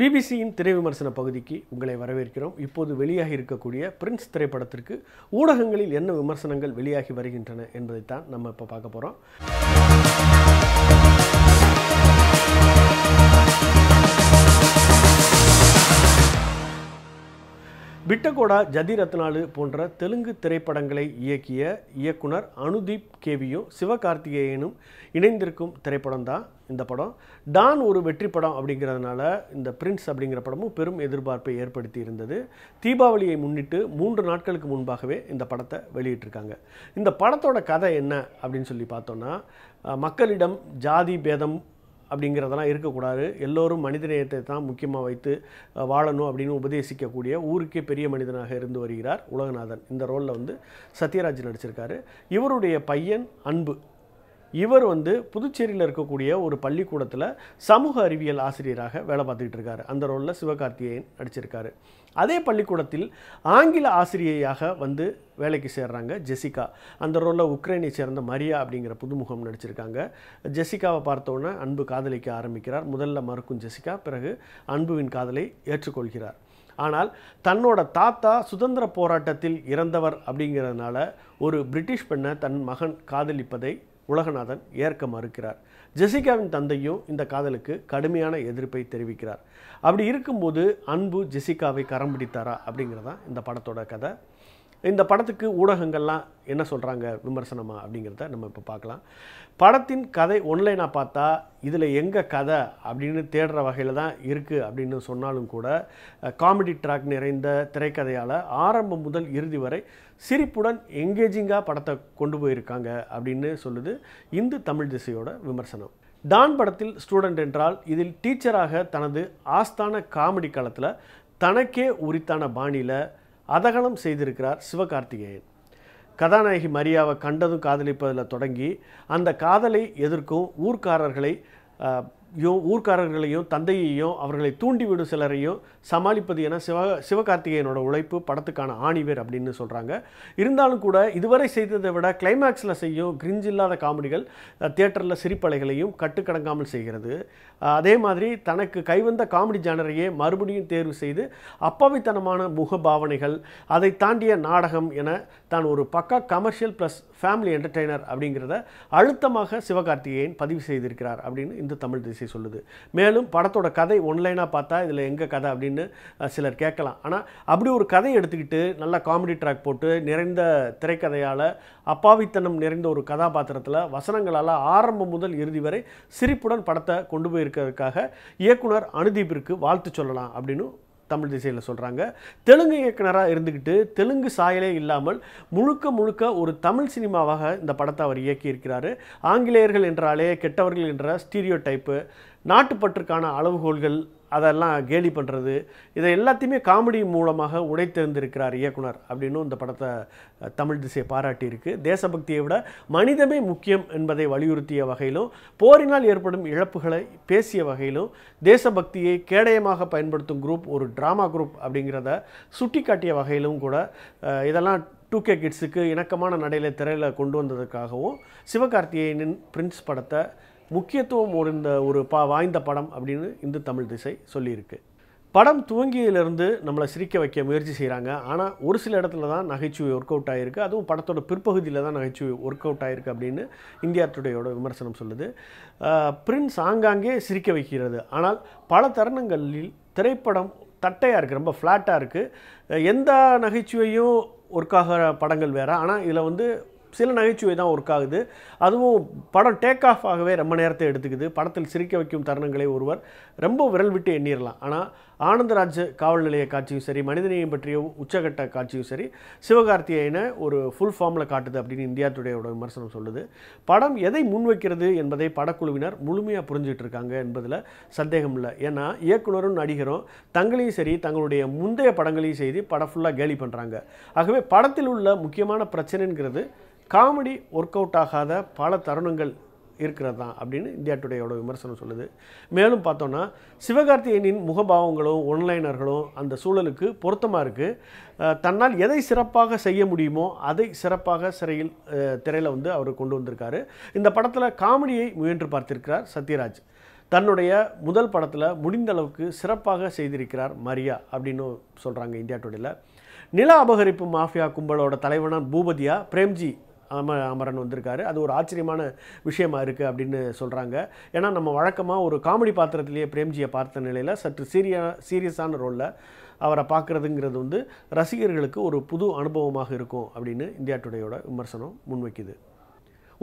பிபிசியின் திரை விமர்சன பகுதிக்கு உங்களை வரவேற்கிறோம் இப்போது வெளியாகி இருக்கக்கூடிய பிரின்ஸ் திரைப்படத்திற்கு ஊடகங்களில் என்ன விமர்சனங்கள் வெளியாகி வருகின்றன என்பதைத்தான் நம்ம இப்போ பார்க்க போகிறோம் பிட்டகோடா ஜதிரத்னாலு போன்ற தெலுங்கு திரைப்படங்களை இயக்கிய இயக்குனர் அனுதீப் கேவியும் சிவகார்த்திகேயனும் இணைந்திருக்கும் திரைப்படம் தான் இந்த படம் டான் ஒரு வெற்றி படம் அப்படிங்கிறதுனால இந்த பிரின்ஸ் அப்படிங்கிற படமும் பெரும் எதிர்பார்ப்பை ஏற்படுத்தி இருந்தது தீபாவளியை முன்னிட்டு மூன்று நாட்களுக்கு முன்பாகவே இந்த படத்தை வெளியிட்டிருக்காங்க இந்த படத்தோட கதை என்ன அப்படின்னு சொல்லி பார்த்தோன்னா மக்களிடம் ஜாதி பேதம் அப்படிங்கிறதெல்லாம் இருக்கக்கூடாது எல்லோரும் மனிதநேயத்தை தான் முக்கியமாக வைத்து வாழணும் அப்படின்னு உபதேசிக்கக்கூடிய ஊருக்கே பெரிய மனிதனாக இருந்து வருகிறார் உலகநாதன் இந்த ரோலில் வந்து சத்யராஜ் நடிச்சிருக்காரு இவருடைய பையன் அன்பு இவர் வந்து புதுச்சேரியில் இருக்கக்கூடிய ஒரு பள்ளிக்கூடத்தில் சமூக அறிவியல் ஆசிரியராக வேலை பார்த்துக்கிட்டு இருக்காரு அந்த ரோலில் சிவகார்த்திகேயன் நடிச்சிருக்காரு அதே பள்ளிக்கூடத்தில் ஆங்கில ஆசிரியையாக வந்து வேலைக்கு சேர்றாங்க ஜெசிகா அந்த ரோலில் உக்ரைனை சேர்ந்த மரியா அப்படிங்கிற புதுமுகம் நடிச்சிருக்காங்க ஜெசிகாவை பார்த்தோன்னே அன்பு காதலிக்க ஆரம்பிக்கிறார் முதல்ல மறுக்கும் ஜெசிகா பிறகு அன்புவின் காதலை ஏற்றுக்கொள்கிறார் ஆனால் தன்னோட தாத்தா சுதந்திர போராட்டத்தில் இறந்தவர் அப்படிங்கிறதுனால ஒரு பிரிட்டிஷ் பெண்ணை தன் மகன் காதலிப்பதை உலகநாதன் ஏற்க மறுக்கிறார் ஜெசிகாவின் தந்தையும் இந்த காதலுக்கு கடுமையான எதிர்ப்பை தெரிவிக்கிறார் அப்படி இருக்கும்போது அன்பு ஜெசிகாவை கரம் பிடித்தாரா அப்படிங்கிறதான் இந்த படத்தோட கதை இந்த படத்துக்கு ஊடகங்கள்லாம் என்ன சொல்கிறாங்க விமர்சனமா அப்படிங்கிறத நம்ம இப்போ பார்க்கலாம் படத்தின் கதை ஒன்லைனாக பார்த்தா இதில் எங்கே கதை அப்படின்னு தேடுற வகையில் தான் இருக்குது அப்படின்னு சொன்னாலும் கூட காமெடி ட்ராக் நிறைந்த திரைக்கதையால் ஆரம்பம் முதல் இறுதி வரை சிரிப்புடன் எங்கேஜிங்காக படத்தை கொண்டு போயிருக்காங்க அப்படின்னு சொல்லுது இந்து தமிழ் திசையோட விமர்சனம் டான் படத்தில் ஸ்டூடெண்ட் என்றால் இதில் டீச்சராக தனது ஆஸ்தான காமெடி காலத்தில் தனக்கே உரித்தான பாணியில் அதகலம் செய்திருக்கிறார் சிவகார்த்திகேயன் கதாநாயகி மரியாவை கண்டதும் காதலிப்பதில் தொடங்கி அந்த காதலை எதிர்க்கும் ஊர்க்காரர்களை யோ ஊர்க்காரர்களையும் தந்தையையும் அவர்களை தூண்டிவிடும் சிலரையும் சமாளிப்பது என சிவ சிவகார்த்திகேயனோட உழைப்பு படத்துக்கான ஆணிவேர் அப்படின்னு சொல்கிறாங்க இருந்தாலும் கூட இதுவரை செய்ததை விட கிளைமேக்ஸில் செய்யும் கிரிஞ்சு இல்லாத காமெடிகள் தியேட்டரில் சிரிப்பலைகளையும் கட்டுக்கடங்காமல் செய்கிறது அதே மாதிரி தனக்கு கைவந்த காமெடி ஜானரையே மறுபடியும் தேர்வு செய்து அப்பாவித்தனமான முகபாவனைகள் அதை தாண்டிய நாடகம் என தான் ஒரு பக்கா கமர்ஷியல் ப்ளஸ் ஃபேமிலி என்டர்டெய்னர் அப்படிங்கிறத அழுத்தமாக சிவகார்த்திகேயன் பதிவு செய்திருக்கிறார் அப்படின்னு இந்த தமிழ் திசை இசை சொல்லுது மேலும் படத்தோட கதை ஒன்லைனாக பார்த்தா இதில் எங்கே கதை அப்படின்னு சிலர் கேட்கலாம் ஆனால் அப்படி ஒரு கதையை எடுத்துக்கிட்டு நல்லா காமெடி ட்ராக் போட்டு நிறைந்த திரைக்கதையால் அப்பாவித்தனம் நிறைந்த ஒரு கதாபாத்திரத்தில் வசனங்களால் ஆரம்பம் முதல் இறுதி வரை சிரிப்புடன் படத்தை கொண்டு போயிருக்கிறதுக்காக இயக்குனர் அனுதீபிற்கு வாழ்த்து சொல்லலாம் அப்படின்னு தமிழ் திசையில் சொல்கிறாங்க தெலுங்கு இயக்குனராக இருந்துக்கிட்டு தெலுங்கு சாயலே இல்லாமல் முழுக்க முழுக்க ஒரு தமிழ் சினிமாவாக இந்த படத்தை அவர் இருக்கிறார் ஆங்கிலேயர்கள் என்றாலே கெட்டவர்கள் என்ற ஸ்டீரியோ டைப்பு நாட்டுப்பற்றுக்கான அளவுகோல்கள் அதெல்லாம் கேலி பண்ணுறது இதை எல்லாத்தையுமே காமெடி மூலமாக உடைத்திருந்திருக்கிறார் இயக்குனர் அப்படின்னு இந்த படத்தை தமிழ் திசையை பாராட்டியிருக்கு தேசபக்தியை விட மனிதமே முக்கியம் என்பதை வலியுறுத்திய வகையிலும் போரினால் ஏற்படும் இழப்புகளை பேசிய வகையிலும் தேசபக்தியை கேடயமாக பயன்படுத்தும் குரூப் ஒரு ட்ராமா குரூப் அப்படிங்கிறத சுட்டி காட்டிய வகையிலும் கூட இதெல்லாம் டூ கே கிட்ஸுக்கு இணக்கமான நடையில் திரையில் கொண்டு வந்ததுக்காகவும் சிவகார்த்திகேயனின் பிரின்ஸ் படத்தை முக்கியத்துவம் ஒரு இந்த ஒரு பா வாய்ந்த படம் அப்படின்னு இந்து தமிழ் திசை சொல்லியிருக்கு படம் துவங்கியிலிருந்து நம்மளை சிரிக்க வைக்க முயற்சி செய்கிறாங்க ஆனால் ஒரு சில இடத்துல தான் நகைச்சுவை ஒர்க் அவுட் ஆகிருக்கு அதுவும் படத்தோட பிற்பகுதியில் தான் நகைச்சுவை ஒர்க் அவுட் ஆகிருக்கு அப்படின்னு இந்தியா டுடேயோட விமர்சனம் சொல்லுது பிரின்ஸ் ஆங்காங்கே சிரிக்க வைக்கிறது ஆனால் பல தருணங்களில் திரைப்படம் தட்டையாக இருக்குது ரொம்ப ஃப்ளாட்டாக இருக்குது எந்த நகைச்சுவையும் ஆகிற படங்கள் வேறு ஆனால் இதில் வந்து சில நகைச்சுவை தான் ஒர்க் ஆகுது அதுவும் படம் டேக் ஆஃப் ஆகவே ரொம்ப நேரத்தை எடுத்துக்குது படத்தில் சிரிக்க வைக்கும் தருணங்களை ஒருவர் ரொம்ப விரல் விட்டு எண்ணிடலாம் ஆனால் ஆனந்தராஜ் காவல் நிலைய காட்சியும் சரி மனிதநேயம் பற்றிய உச்சகட்ட காட்சியும் சரி சிவகார்த்தியனை ஒரு ஃபுல் ஃபார்மில் காட்டுது அப்படின்னு இந்தியா டுடேயோட விமர்சனம் சொல்லுது படம் எதை முன்வைக்கிறது என்பதை படக்குழுவினர் முழுமையாக புரிஞ்சுட்டு இருக்காங்க என்பதில் சந்தேகம் இல்லை ஏன்னா இயக்குனரும் நடிகரும் தங்களையும் சரி தங்களுடைய முந்தைய படங்களையும் செய்து படம் ஃபுல்லாக கேலி பண்ணுறாங்க ஆகவே படத்தில் உள்ள முக்கியமான பிரச்சனைங்கிறது காமெடி ஒர்க் அவுட் ஆகாத பல தருணங்கள் இருக்கிறது தான் அப்படின்னு இந்தியா டுடேயோட விமர்சனம் சொல்லுது மேலும் பார்த்தோன்னா சிவகார்த்திகேயனின் முகபாவங்களும் ஒன்லைனர்களும் அந்த சூழலுக்கு பொருத்தமாக இருக்குது தன்னால் எதை சிறப்பாக செய்ய முடியுமோ அதை சிறப்பாக சிறையில் திரையில் வந்து அவர் கொண்டு வந்திருக்காரு இந்த படத்தில் காமெடியை முயன்று பார்த்திருக்கிறார் சத்யராஜ் தன்னுடைய முதல் படத்தில் முடிந்த அளவுக்கு சிறப்பாக செய்திருக்கிறார் மரியா அப்படின்னு சொல்கிறாங்க இந்தியா டுடேயில் நில அபகரிப்பு மாஃபியா கும்பலோட தலைவனான் பூபதியா பிரேம்ஜி அம அமரன் வந்திருக்காரு அது ஒரு ஆச்சரியமான விஷயமா இருக்குது அப்படின்னு சொல்கிறாங்க ஏன்னா நம்ம வழக்கமாக ஒரு காமெடி பாத்திரத்திலேயே பிரேம்ஜியை பார்த்த நிலையில் சற்று சீரியா சீரியஸான ரோலில் அவரை பார்க்குறதுங்கிறது வந்து ரசிகர்களுக்கு ஒரு புது அனுபவமாக இருக்கும் அப்படின்னு இந்தியா டுடேயோட விமர்சனம் முன்வைக்குது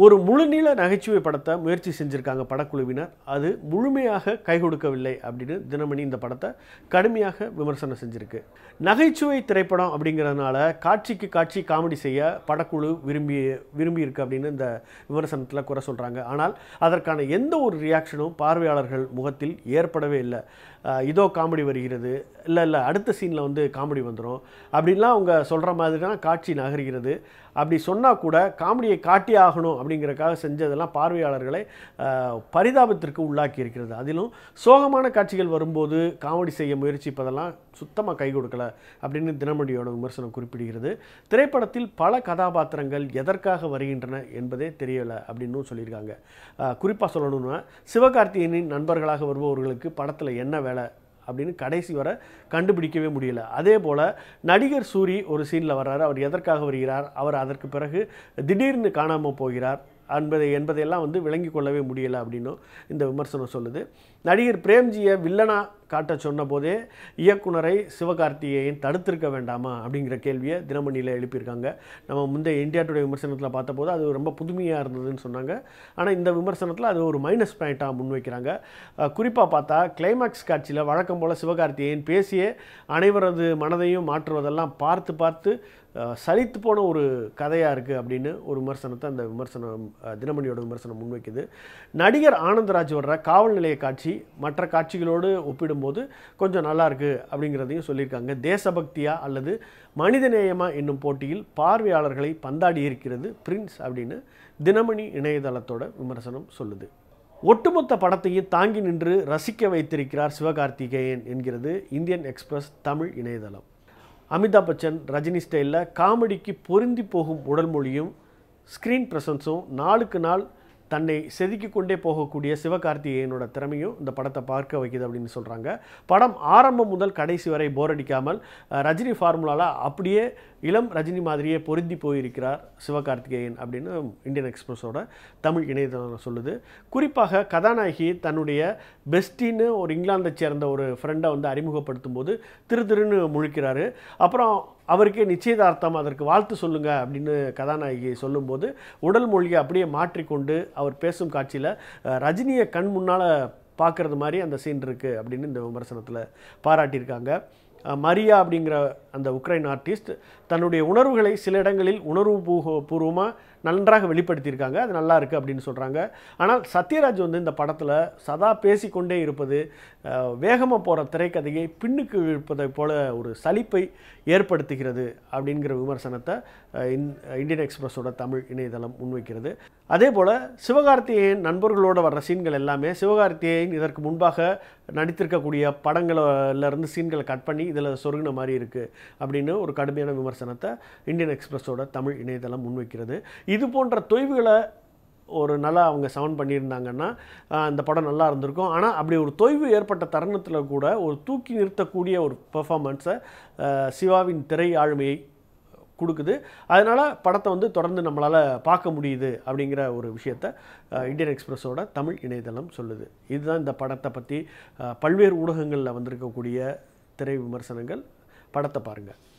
ஒரு முழுநீள நகைச்சுவை படத்தை முயற்சி செஞ்சுருக்காங்க படக்குழுவினர் அது முழுமையாக கை கொடுக்கவில்லை அப்படின்னு தினமணி இந்த படத்தை கடுமையாக விமர்சனம் செஞ்சுருக்கு நகைச்சுவை திரைப்படம் அப்படிங்கிறதுனால காட்சிக்கு காட்சி காமெடி செய்ய படக்குழு விரும்பி விரும்பியிருக்கு அப்படின்னு இந்த விமர்சனத்தில் குறை சொல்கிறாங்க ஆனால் அதற்கான எந்த ஒரு ரியாக்ஷனும் பார்வையாளர்கள் முகத்தில் ஏற்படவே இல்லை இதோ காமெடி வருகிறது இல்லை இல்லை அடுத்த சீனில் வந்து காமெடி வந்துடும் அப்படின்லாம் அவங்க சொல்கிற மாதிரி தான் காட்சி நகர்கிறது அப்படி சொன்னால் கூட காமெடியை காட்டி ஆகணும் அப்படிங்கிறக்காக செஞ்சதெல்லாம் பார்வையாளர்களை பரிதாபத்திற்கு உள்ளாக்கி இருக்கிறது அதிலும் சோகமான காட்சிகள் வரும்போது காமெடி செய்ய முயற்சிப்பதெல்லாம் சுத்தமாக கை கொடுக்கல அப்படின்னு தினமணியோட விமர்சனம் குறிப்பிடுகிறது திரைப்படத்தில் பல கதாபாத்திரங்கள் எதற்காக வருகின்றன என்பதே தெரியலை அப்படின்னு சொல்லியிருக்காங்க குறிப்பாக சொல்லணும்னா சிவகார்த்திகேயனின் நண்பர்களாக வருபவர்களுக்கு படத்தில் என்ன வேலை அப்படின்னு கடைசி வர கண்டுபிடிக்கவே முடியல அதே போல் நடிகர் சூரி ஒரு சீனில் வர்றாரு அவர் எதற்காக வருகிறார் அவர் அதற்கு பிறகு திடீர்னு காணாமல் போகிறார் என்பதை என்பதையெல்லாம் வந்து விளங்கி கொள்ளவே முடியலை அப்படின்னும் இந்த விமர்சனம் சொல்லுது நடிகர் பிரேம்ஜியை வில்லனாக காட்ட சொன்ன போதே இயக்குனரை சிவகார்த்திகேயன் தடுத்திருக்க வேண்டாமா அப்படிங்கிற கேள்வியை தினமணியில் எழுப்பியிருக்காங்க நம்ம முந்தைய இந்தியா டுடே விமர்சனத்தில் பார்த்தபோது அது ரொம்ப புதுமையாக இருந்ததுன்னு சொன்னாங்க ஆனால் இந்த விமர்சனத்தில் அது ஒரு மைனஸ் பாயிண்ட்டாக முன்வைக்கிறாங்க குறிப்பாக பார்த்தா கிளைமேக்ஸ் காட்சியில் வழக்கம் போல் சிவகார்த்திகேயன் பேசியே அனைவரது மனதையும் மாற்றுவதெல்லாம் பார்த்து பார்த்து சலித்து போன ஒரு கதையாக இருக்குது அப்படின்னு ஒரு விமர்சனத்தை அந்த விமர்சனம் தினமணியோட விமர்சனம் முன்வைக்குது நடிகர் ஆனந்தராஜ் வர்ற காவல் நிலைய காட்சி மற்ற காட்சிகளோடு ஒப்பிடும்போது கொஞ்சம் நல்லாயிருக்கு அப்படிங்கிறதையும் சொல்லியிருக்காங்க தேசபக்தியாக அல்லது மனிதநேயமாக என்னும் போட்டியில் பார்வையாளர்களை பந்தாடி இருக்கிறது பிரின்ஸ் அப்படின்னு தினமணி இணையதளத்தோட விமர்சனம் சொல்லுது ஒட்டுமொத்த படத்தையும் தாங்கி நின்று ரசிக்க வைத்திருக்கிறார் சிவகார்த்திகேயன் என்கிறது இந்தியன் எக்ஸ்பிரஸ் தமிழ் இணையதளம் அமிதாப் பச்சன் ரஜினி ஸ்டைலில் காமெடிக்கு பொருந்தி போகும் உடல் மொழியும் ஸ்க்ரீன் ப்ரெசன்ஸும் நாளுக்கு நாள் தன்னை செதுக்கி கொண்டே போகக்கூடிய சிவகார்த்திகேயனோட திறமையும் இந்த படத்தை பார்க்க வைக்கிது அப்படின்னு சொல்கிறாங்க படம் ஆரம்பம் முதல் கடைசி வரை போர் அடிக்காமல் ரஜினி ஃபார்முலாவில் அப்படியே இளம் ரஜினி மாதிரியே பொருந்தி போயிருக்கிறார் சிவகார்த்திகேயன் அப்படின்னு இந்தியன் எக்ஸ்பிரஸோட தமிழ் இணையதளம் சொல்லுது குறிப்பாக கதாநாயகி தன்னுடைய பெஸ்டின்னு ஒரு இங்கிலாந்தை சேர்ந்த ஒரு ஃப்ரெண்டை வந்து அறிமுகப்படுத்தும் போது திரு திருன்னு முழிக்கிறாரு அப்புறம் அவருக்கே நிச்சயதார்த்தம் அதற்கு வாழ்த்து சொல்லுங்கள் அப்படின்னு கதாநாயகி சொல்லும்போது உடல் மொழியை அப்படியே மாற்றிக்கொண்டு அவர் பேசும் காட்சியில் ரஜினியை கண் முன்னால் பார்க்குறது மாதிரி அந்த சீன் இருக்குது அப்படின்னு இந்த விமர்சனத்தில் பாராட்டியிருக்காங்க மரியா அப்படிங்கிற அந்த உக்ரைன் ஆர்டிஸ்ட் தன்னுடைய உணர்வுகளை சில இடங்களில் உணர்வு பூர்வமாக நன்றாக வெளிப்படுத்தியிருக்காங்க அது நல்லா இருக்குது அப்படின்னு சொல்கிறாங்க ஆனால் சத்யராஜ் வந்து இந்த படத்தில் சதா பேசிக்கொண்டே இருப்பது வேகமாக போகிற திரைக்கதையை பின்னுக்கு இருப்பதை போல ஒரு சலிப்பை ஏற்படுத்துகிறது அப்படிங்கிற விமர்சனத்தை இந்தியன் எக்ஸ்பிரஸோட தமிழ் இணையதளம் முன்வைக்கிறது அதே போல் சிவகார்த்தியின் நண்பர்களோடு வர்ற சீன்கள் எல்லாமே சிவகார்த்தியின் இதற்கு முன்பாக நடித்திருக்கக்கூடிய இருந்து சீன்களை கட் பண்ணி இதில் சொருகின மாதிரி இருக்குது அப்படின்னு ஒரு கடுமையான விமர்சனத்தை இந்தியன் எக்ஸ்பிரஸோட தமிழ் இணையதளம் முன்வைக்கிறது இது போன்ற தொய்வுகளை ஒரு நல்லா அவங்க சவுண்ட் பண்ணியிருந்தாங்கன்னா அந்த படம் நல்லா இருந்திருக்கும் ஆனால் அப்படி ஒரு தொய்வு ஏற்பட்ட தருணத்தில் கூட ஒரு தூக்கி நிறுத்தக்கூடிய ஒரு பெர்ஃபார்மன்ஸை சிவாவின் திரை ஆளுமையை கொடுக்குது அதனால் படத்தை வந்து தொடர்ந்து நம்மளால் பார்க்க முடியுது அப்படிங்கிற ஒரு விஷயத்த இந்தியன் எக்ஸ்பிரஸோட தமிழ் இணையதளம் சொல்லுது இதுதான் இந்த படத்தை பற்றி பல்வேறு ஊடகங்களில் வந்திருக்கக்கூடிய திரை விமர்சனங்கள் படத்தை பாருங்கள்